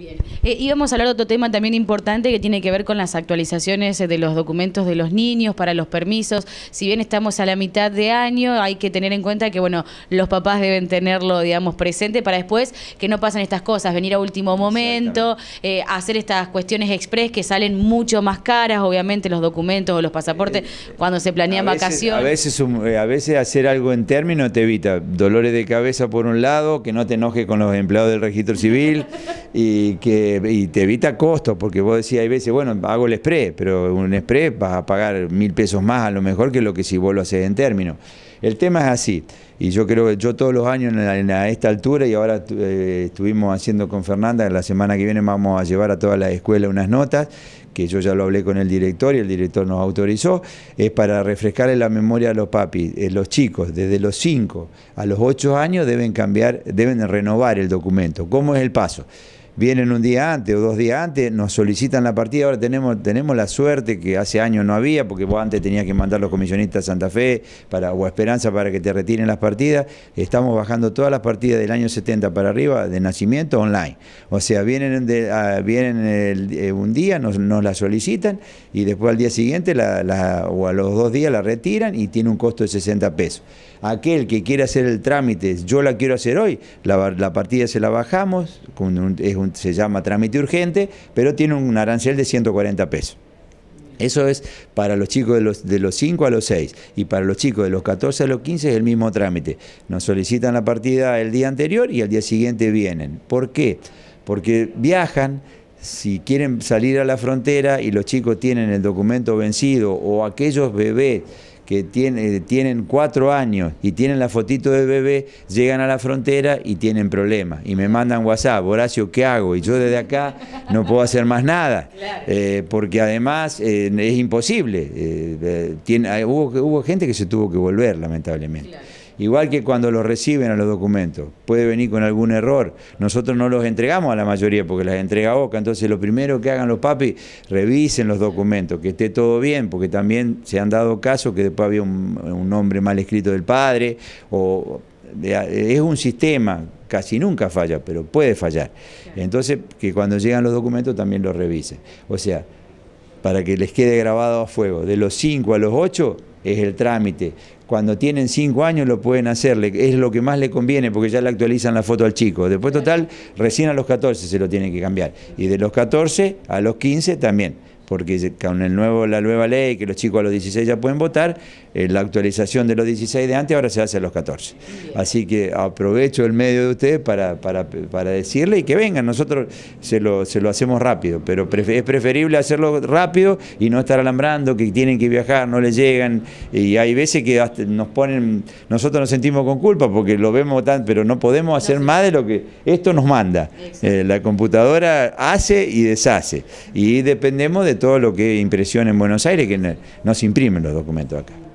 Bien, eh, íbamos a hablar de otro tema también importante que tiene que ver con las actualizaciones eh, de los documentos de los niños para los permisos. Si bien estamos a la mitad de año, hay que tener en cuenta que bueno, los papás deben tenerlo, digamos, presente para después que no pasen estas cosas, venir a último momento, eh, hacer estas cuestiones express que salen mucho más caras, obviamente los documentos o los pasaportes eh, cuando se planean vacaciones. A veces, a veces hacer algo en términos te evita dolores de cabeza por un lado, que no te enojes con los empleados del registro civil y y que te evita costos, porque vos decís, hay veces, bueno, hago el spray, pero un spray vas a pagar mil pesos más a lo mejor que lo que si vos lo haces en términos. El tema es así, y yo creo que yo todos los años a esta altura, y ahora eh, estuvimos haciendo con Fernanda, la semana que viene vamos a llevar a toda la escuela unas notas, que yo ya lo hablé con el director y el director nos autorizó, es para refrescarle la memoria a los papis. Eh, los chicos, desde los 5 a los 8 años, deben cambiar, deben renovar el documento. ¿Cómo es el paso? vienen un día antes o dos días antes, nos solicitan la partida, ahora tenemos, tenemos la suerte que hace años no había, porque vos antes tenías que mandar los comisionistas a Santa Fe para, o a Esperanza para que te retiren las partidas, estamos bajando todas las partidas del año 70 para arriba de nacimiento online. O sea, vienen, ah, vienen eh, un día, nos, la solicitan y después al día siguiente o a los dos días la retiran y tiene un costo de 60 pesos. Aquel que quiere hacer el trámite, yo la quiero hacer hoy, la, partida se la bajamos, es se llama trámite urgente, pero tiene un arancel de 140 pesos. Eso es para los chicos de los, de los 5 a los 6 y para los chicos de los 14 a los 15 es el mismo trámite. Nos solicitan la partida el día anterior y al día siguiente vienen. ¿Por qué? Porque viajan, si quieren salir a la frontera y los chicos tienen el documento vencido o aquellos bebés que tiene, tienen cuatro años y tienen la fotito de bebé, llegan a la frontera y tienen problemas. Y me mandan WhatsApp, Horacio, ¿qué hago? Y yo desde acá no puedo hacer más nada, eh, porque además eh, es imposible. Eh, tiene, hubo, hubo gente que se tuvo que volver, lamentablemente igual que cuando los reciben a los documentos. Puede venir con algún error. Nosotros no los entregamos a la mayoría porque las entrega Boca. Entonces lo primero que hagan los papis, revisen los documentos, que esté todo bien, porque también se han dado casos que después había un, nombre mal escrito del padre o es un sistema, casi nunca falla, pero puede fallar. Entonces, que cuando llegan los documentos también los revisen. O sea, para que les quede grabado a fuego, de los 5 a los 8 es el trámite. Cuando tienen cinco años lo pueden hacer, es lo que más le conviene porque ya le actualizan la foto al chico. Después total, recién a los 14 se lo tienen que cambiar. Y de los 14 a los 15 también porque con el nuevo, la nueva ley, que los chicos a los 16 ya pueden votar, eh, la actualización de los 16 de antes ahora se hace a los 14. Así que aprovecho el medio de ustedes para, para, para decirle y que vengan, nosotros se lo, hacemos rápido, pero es preferible hacerlo rápido y no estar alambrando, que tienen que viajar, no les llegan, y hay veces que nos ponen, nosotros nos sentimos con culpa porque lo vemos tan, pero no podemos hacer más de lo que esto nos manda. Eh, la computadora hace y deshace, y dependemos de todo lo que impresiona en Buenos Aires, que no se imprimen los documentos acá.